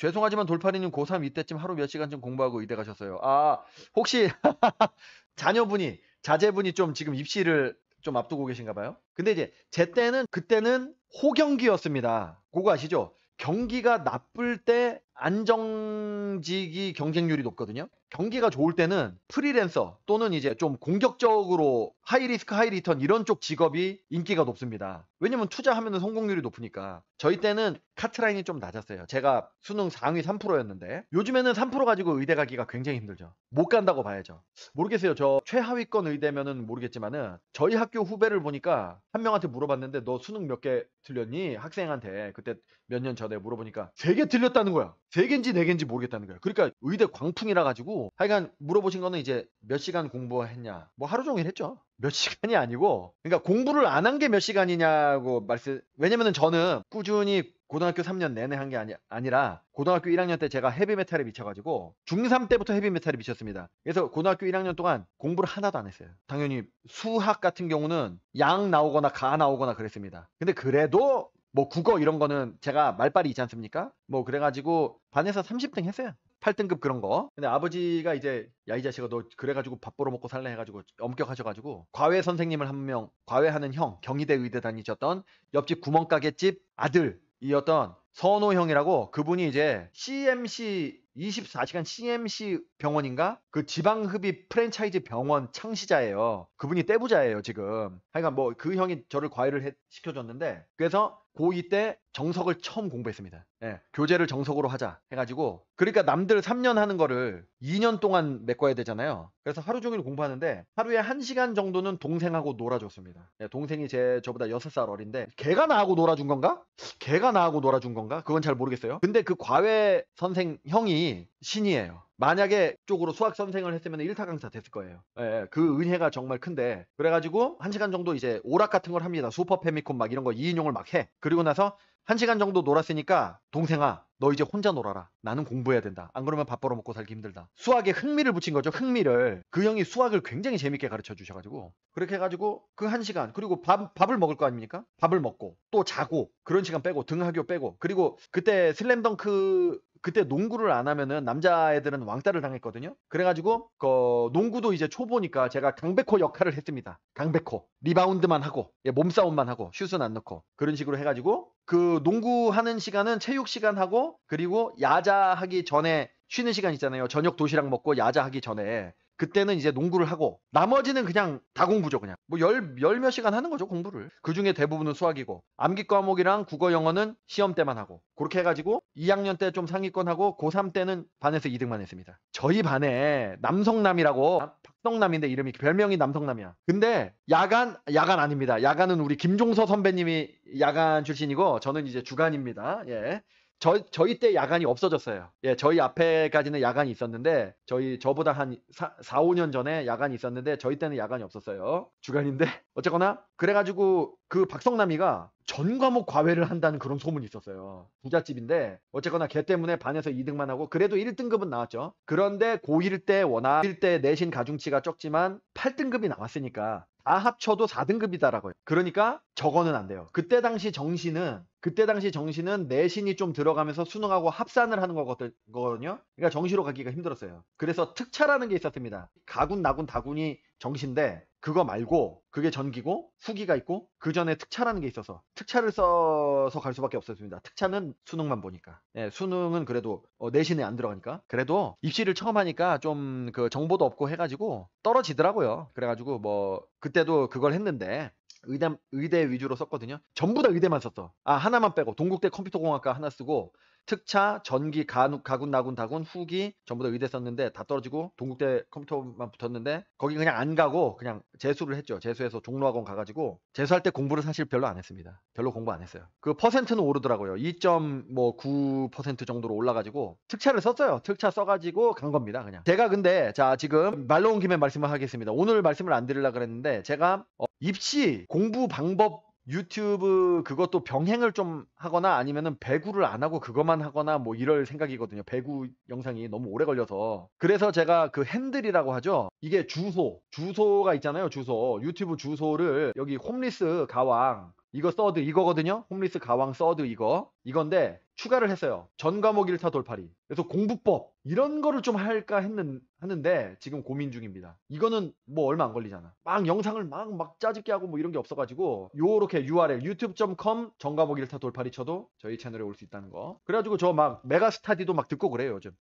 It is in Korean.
죄송하지만 돌팔이님 고3 이때쯤 하루 몇 시간쯤 공부하고 이대 가셨어요. 아, 혹시 자녀분이, 자제분이 좀 지금 입시를 좀 앞두고 계신가 봐요. 근데 이제 제 때는 그때는 호경기였습니다. 그거 아시죠? 경기가 나쁠 때 안정직이 경쟁률이 높거든요. 경기가 좋을 때는 프리랜서 또는 이제 좀 공격적으로 하이 리스크 하이 리턴 이런 쪽 직업이 인기가 높습니다. 왜냐면 투자하면 성공률이 높으니까. 저희 때는 카트라인이 좀 낮았어요. 제가 수능 4학위 3%였는데 요즘에는 3% 가지고 의대 가기가 굉장히 힘들죠. 못 간다고 봐야죠. 모르겠어요. 저 최하위권 의대면은 모르겠지만은 저희 학교 후배를 보니까 한 명한테 물어봤는데 너 수능 몇개 틀렸니? 학생한테 그때 몇 년 전에 물어보니까 3개 틀렸다는 거야. 세 개인지 네 개인지 모르겠다는 거예요. 그러니까 의대 광풍이라 가지고 하여간 물어보신 거는 이제 몇 시간 공부했냐? 뭐 하루 종일 했죠. 몇 시간이 아니고 그러니까 공부를 안 한 게 몇 시간이냐고 말씀 왜냐면은 저는 꾸준히 고등학교 3년 내내 한 게 아니, 아니라 고등학교 1학년 때 제가 헤비메탈에 미쳐가지고 중3 때부터 헤비메탈에 미쳤습니다. 그래서 고등학교 1학년 동안 공부를 하나도 안 했어요. 당연히 수학 같은 경우는 양 나오거나 가 나오거나 그랬습니다. 근데 그래도 뭐 국어 이런 거는 제가 말빨이있지 않습니까? 뭐 그래가지고 반에서 30등 했어요. 8등급 그런 거. 근데 아버지가 이제 야 이 자식아 너 그래가지고 밥 벌어 먹고 살래 해가지고 엄격하셔가지고 과외 선생님을 한 명 과외하는 형 경희대 의대 다니셨던 옆집 구멍가게 집 아들이었던 선호 형이라고 그분이 이제 CMC 24시간 CMC 병원인가? 그 지방흡입 프랜차이즈 병원 창시자예요. 그분이 떼부자예요, 지금. 하여간 뭐 그 형이 저를 과외를 해, 시켜줬는데, 그래서 고2 때 정석을 처음 공부했습니다. 예, 교재를 정석으로 하자 해가지고, 그러니까 남들 3년 하는 거를 2년 동안 메꿔야 되잖아요. 그래서 하루 종일 공부하는데, 하루에 1시간 정도는 동생하고 놀아줬습니다. 예, 동생이 제, 저보다 6살 어린데, 걔가 나하고 놀아준 건가? 걔가 나하고 놀아준 건가? 건가? 그건 잘 모르겠어요. 근데 그 과외 선생 형이 신이에요. 만약에 쪽으로 수학 선생을 했으면 1타 강사 됐을 거예요. 예, 예, 그 은혜가 정말 큰데 그래가지고 한시간 정도 이제 오락 같은 걸 합니다. 슈퍼 페미콘막 이런 거 2인용을 막 해. 그리고 나서 한시간 정도 놀았으니까 동생아 너 이제 혼자 놀아라. 나는 공부해야 된다. 안 그러면 밥 벌어 먹고 살기 힘들다. 수학에 흥미를 붙인 거죠. 흥미를. 그 형이 수학을 굉장히 재밌게 가르쳐 주셔가지고. 그렇게 해가지고 그 한 시간. 그리고 밥, 밥을 먹을 거 아닙니까? 밥을 먹고 또 자고 그런 시간 빼고 등하교 빼고 그리고 그때 슬램덩크 그때 농구를 안 하면은 남자애들은 왕따를 당했거든요. 그래가지고 그 농구도 이제 초보니까 제가 강백호 역할을 했습니다. 강백호 리바운드만 하고 예, 몸싸움만 하고 슛은 안 넣고 그런 식으로 해가지고 그 농구하는 시간은 체육 시간하고 그리고 야자하기 전에 쉬는 시간 있잖아요. 저녁 도시락 먹고 야자하기 전에 그때는 이제 농구를 하고 나머지는 그냥 다 공부죠 그냥 뭐열몇 시간 하는 거죠 공부를 그 중에 대부분은 수학이고 암기 과목이랑 국어 영어는 시험 때만 하고 그렇게 해가지고 2학년 때 좀 상위권 하고 고3 때는 반에서 2등만 했습니다 저희 반에 남성남이라고 아, 박성남인데 이름이 별명이 남성남이야 근데 야간 야간 아닙니다 야간은 우리 김종서 선배님이 야간 출신이고 저는 이제 주간입니다 예 저, 저희 때 야간이 없어졌어요. 예, 저희 앞에까지는 야간이 있었는데, 저희, 저보다 한 4, 5년 전에 야간이 있었는데, 저희 때는 야간이 없었어요. 주간인데. 어쨌거나, 그래가지고 그 박성남이가 전 과목 과외를 한다는 그런 소문이 있었어요. 부잣집인데, 어쨌거나 걔 때문에 반에서 2등만 하고, 그래도 1등급은 나왔죠. 그런데 고1 때 워낙 1때 내신 가중치가 적지만 8등급이 나왔으니까 다 아 합쳐도 4등급이다라고요. 그러니까 저거는 안 돼요. 그때 당시 정신은 그때 당시 정신은 내신이 좀 들어가면서 수능하고 합산을 하는 거거든요. 그러니까 정시로 가기가 힘들었어요. 그래서 특차라는 게 있었습니다. 가군, 나군, 다군이 정신데 그거 말고 그게 전기고 후기가 있고 그 전에 특차라는 게 있어서 특차를 써서 갈 수밖에 없었습니다. 특차는 수능만 보니까 예, 수능은 그래도 어, 내신에 안 들어가니까 그래도 입시를 처음 하니까 좀 그 정보도 없고 해가지고 떨어지더라고요. 그래가지고 뭐 그때도 그걸 했는데 의대, 의대 위주로 썼거든요. 전부 다 의대만 썼어. 아, 하나만 빼고. 동국대 컴퓨터공학과 하나 쓰고, 특차, 전기, 가군, 가군, 나군, 다군, 후기 전부 다 의대 썼는데 다 떨어지고 동국대 컴퓨터만 붙었는데 거기 그냥 안 가고 그냥 재수를 했죠. 재수해서 종로학원 가가지고 재수할 때 공부를 사실 별로 안 했습니다. 별로 공부 안 했어요. 그 퍼센트는 오르더라고요. 2.9% 뭐 정도로 올라가지고 특차를 썼어요. 특차 써가지고 간 겁니다. 그냥 제가 근데 자 지금 말로 온 김에 말씀을 하겠습니다. 오늘 말씀을 안 드리려 고 그랬는데 제가 어 입시 공부 방법 유튜브 그것도 병행을 좀 하거나 아니면은 배구를 안 하고 그것만 하거나 뭐 이럴 생각이거든요. 배구 영상이 너무 오래 걸려서. 그래서 제가 그 핸들이라고 하죠. 이게 주소, 주소가 있잖아요. 주소. 유튜브 주소를 여기 홈리스 가왕 이거 써드 이거거든요. 홈리스 가왕 써드 이거. 이건데 추가를 했어요. 전 과목 1타 돌파리. 그래서 공부법 이런 거를 좀 할까 했는 하는데 지금 고민 중입니다. 이거는 뭐 얼마 안 걸리잖아. 막 영상을 막 막 짜집게 하고 뭐 이런 게 없어가지고 요렇게 URL youtube.com 전 과목 1타 돌파리 쳐도 저희 채널에 올 수 있다는 거. 그래가지고 저 막 메가스타디도 막 듣고 그래요 요즘.